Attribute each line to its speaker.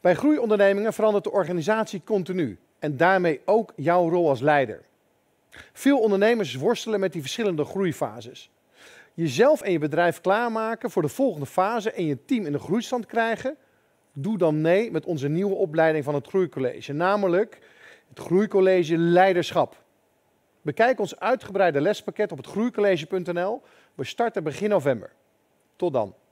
Speaker 1: Bij groeiondernemingen verandert de organisatie continu en daarmee ook jouw rol als leider. Veel ondernemers worstelen met die verschillende groeifases. Jezelf en je bedrijf klaarmaken voor de volgende fase en je team in de groeistand krijgen, doe dan mee met onze nieuwe opleiding van het Groeicollege, namelijk het Groeicollege Leiderschap. Bekijk ons uitgebreide lespakket op het groeicollege.nl. We starten begin november. Tot dan.